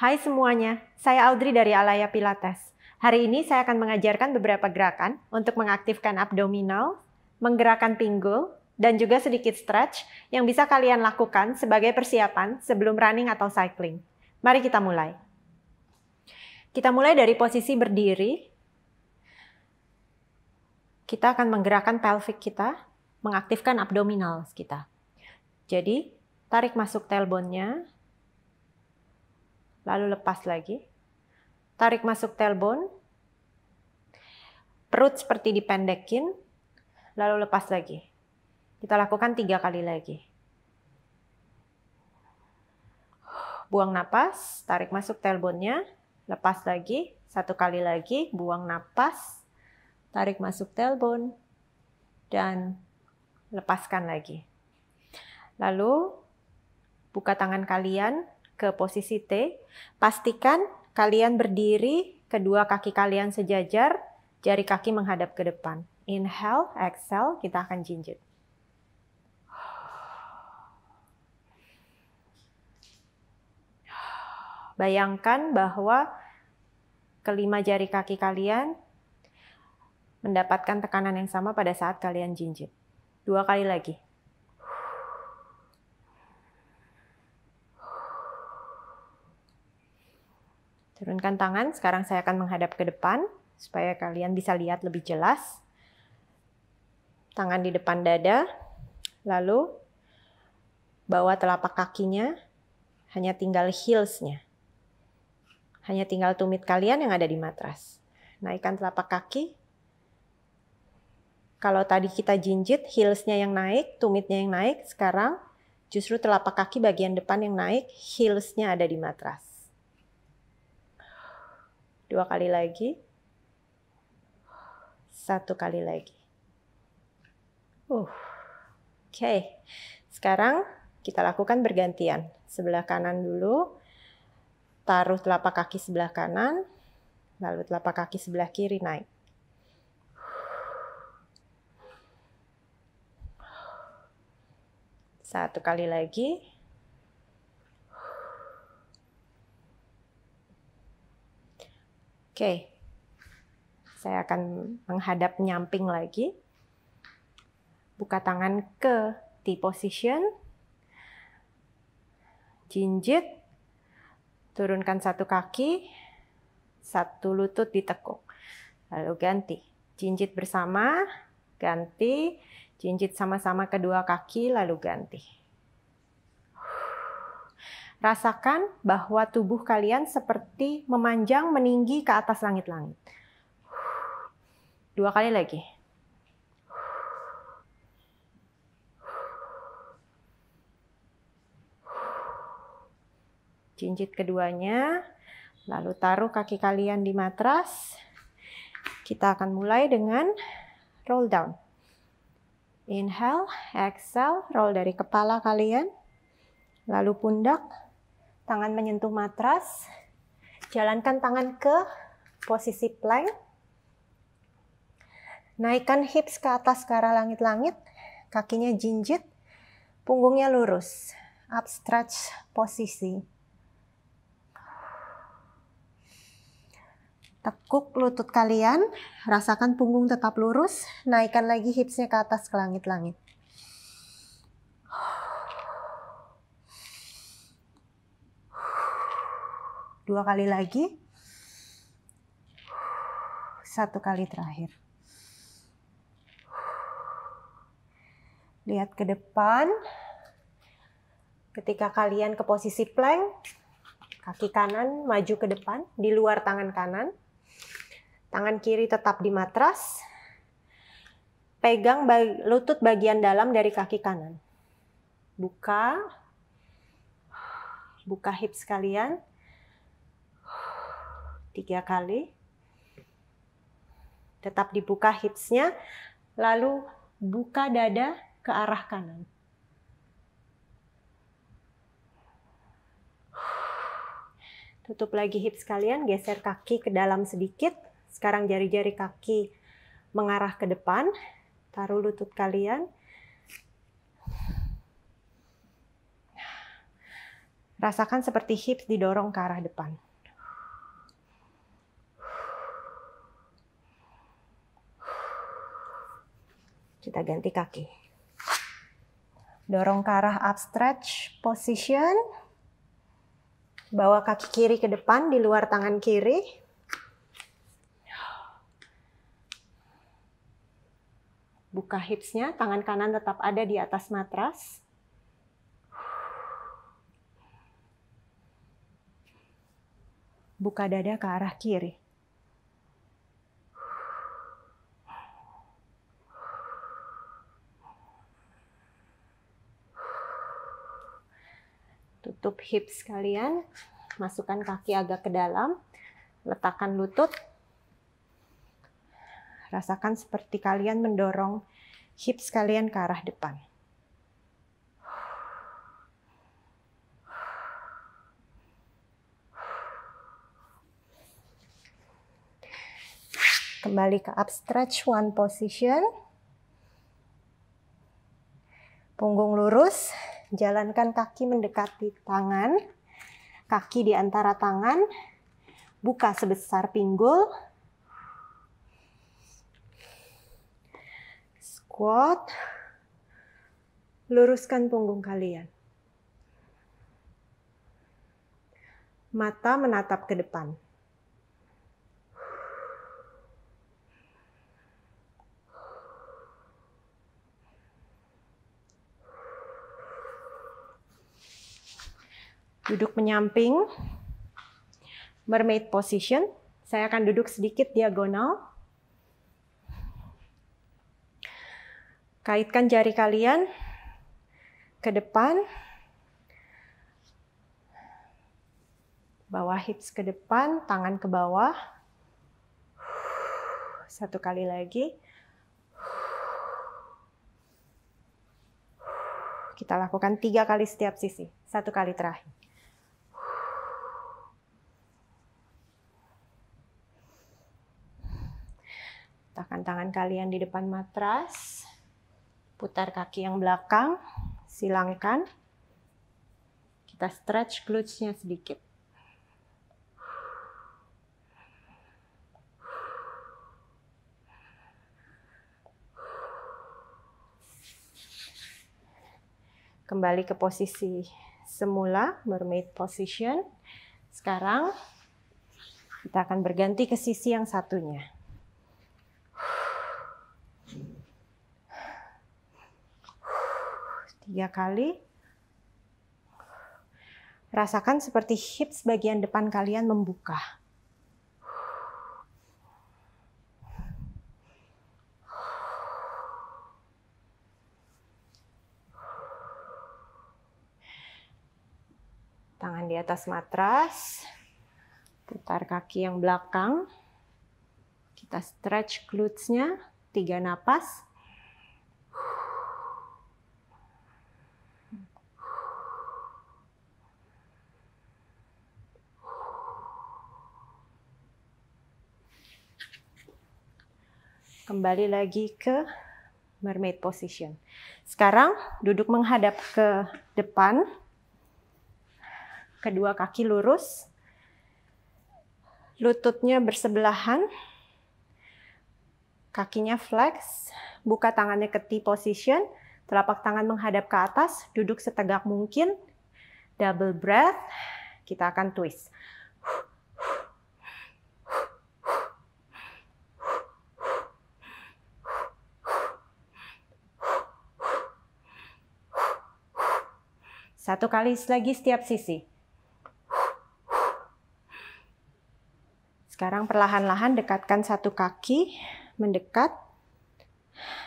Hai semuanya, saya Audrey dari Alaya Pilates. Hari ini saya akan mengajarkan beberapa gerakan untuk mengaktifkan abdominal, menggerakkan pinggul, dan juga sedikit stretch yang bisa kalian lakukan sebagai persiapan sebelum running atau cycling. Mari kita mulai. Kita mulai dari posisi berdiri. Kita akan menggerakkan pelvic kita, mengaktifkan abdominal kita. Jadi, tarik masuk tailbone-nya, lalu lepas lagi. Tarik masuk tailbone, perut seperti dipendekin, lalu lepas lagi. Kita lakukan tiga kali lagi. Buang napas, tarik masuk tailbone-nya, lepas lagi, satu kali lagi, buang napas, tarik masuk tailbone, dan lepaskan lagi. Lalu, buka tangan kalian, ke posisi T. Pastikan kalian berdiri, kedua kaki kalian sejajar, jari kaki menghadap ke depan. Inhale, exhale, kita akan jinjit. Bayangkan bahwa kelima jari kaki kalian mendapatkan tekanan yang sama pada saat kalian jinjit. Dua kali lagi. Turunkan tangan, sekarang saya akan menghadap ke depan supaya kalian bisa lihat lebih jelas. Tangan di depan dada, lalu bawa telapak kakinya, hanya tinggal heelsnya. Hanya tinggal tumit kalian yang ada di matras. Naikkan telapak kaki. Kalau tadi kita jinjit, heelsnya yang naik, tumitnya yang naik. Sekarang justru telapak kaki bagian depan yang naik, heelsnya ada di matras dua kali lagi, satu kali lagi. Uh, Oke, okay. sekarang kita lakukan bergantian. Sebelah kanan dulu, taruh telapak kaki sebelah kanan, lalu telapak kaki sebelah kiri naik. Satu kali lagi, Oke, saya akan menghadap nyamping lagi. Buka tangan ke T position. Jinjit. Turunkan satu kaki. Satu lutut ditekuk. Lalu ganti. Jinjit bersama, ganti. Jinjit sama-sama kedua kaki, lalu ganti. Rasakan bahwa tubuh kalian seperti memanjang meninggi ke atas langit-langit. Dua kali lagi. Cincit keduanya, lalu taruh kaki kalian di matras. Kita akan mulai dengan roll down. Inhale, exhale, roll dari kepala kalian, lalu pundak, tangan menyentuh matras, jalankan tangan ke posisi plank, naikkan hips ke atas ke arah langit-langit, kakinya jinjit, punggungnya lurus, up stretch posisi. Tekuk lutut kalian, rasakan punggung tetap lurus, naikkan lagi hipsnya ke atas ke langit-langit. dua kali lagi satu kali terakhir lihat ke depan ketika kalian ke posisi plank kaki kanan maju ke depan di luar tangan kanan tangan kiri tetap di matras pegang lutut bagian dalam dari kaki kanan buka buka hips kalian tiga kali. Tetap dibuka hipsnya, lalu buka dada ke arah kanan. Tutup lagi hips kalian, geser kaki ke dalam sedikit. Sekarang jari-jari kaki mengarah ke depan. Taruh lutut kalian. Rasakan seperti hips didorong ke arah depan. Kita ganti kaki. Dorong ke arah up stretch position. Bawa kaki kiri ke depan di luar tangan kiri. Buka hipsnya, tangan kanan tetap ada di atas matras. Buka dada ke arah kiri. hips kalian. Masukkan kaki agak ke dalam. Letakkan lutut. Rasakan seperti kalian mendorong hips kalian ke arah depan. Kembali ke up stretch one position. Punggung lurus, Jalankan kaki mendekati tangan, kaki di antara tangan, buka sebesar pinggul, squat, luruskan punggung kalian. Mata menatap ke depan. duduk menyamping, mermaid position. Saya akan duduk sedikit diagonal. Kaitkan jari kalian ke depan. Bawah hips ke depan, tangan ke bawah. Satu kali lagi. Kita lakukan tiga kali setiap sisi, satu kali terakhir. Letakkan tangan kalian di depan matras. Putar kaki yang belakang. Silangkan. Kita stretch glutes-nya sedikit. Kembali ke posisi semula, mermaid position. Sekarang kita akan berganti ke sisi yang satunya. tiga kali. Rasakan seperti hips bagian depan kalian membuka. Tangan di atas matras. Putar kaki yang belakang. Kita stretch glutesnya. Tiga napas. kembali lagi ke mermaid position. Sekarang duduk menghadap ke depan. Kedua kaki lurus. Lututnya bersebelahan. Kakinya flex, buka tangannya ke T position, telapak tangan menghadap ke atas, duduk setegak mungkin. Double breath, kita akan twist. Satu kali lagi setiap sisi. Sekarang perlahan-lahan dekatkan satu kaki, mendekat.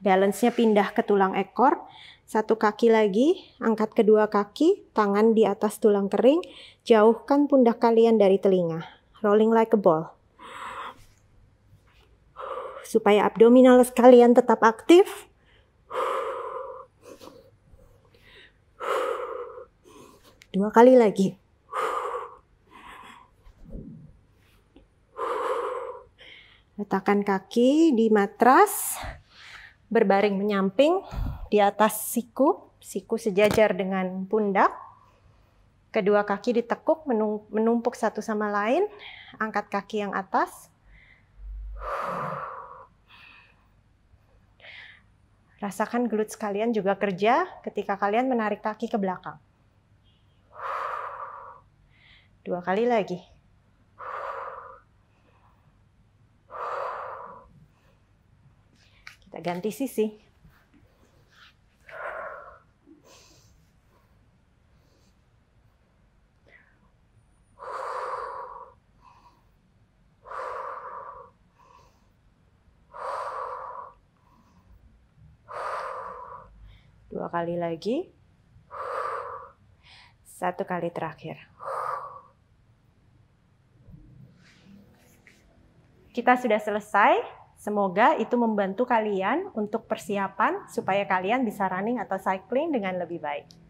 Balance-nya pindah ke tulang ekor. Satu kaki lagi, angkat kedua kaki, tangan di atas tulang kering, jauhkan pundak kalian dari telinga. Rolling like a ball. Supaya abdominal kalian tetap aktif, Dua kali lagi. Letakkan kaki di matras, berbaring menyamping di atas siku, siku sejajar dengan pundak. Kedua kaki ditekuk, menumpuk satu sama lain. Angkat kaki yang atas. Rasakan glutes kalian juga kerja ketika kalian menarik kaki ke belakang. Dua kali lagi. Kita ganti sisi. Dua kali lagi satu kali terakhir. Kita sudah selesai. Semoga itu membantu kalian untuk persiapan supaya kalian bisa running atau cycling dengan lebih baik.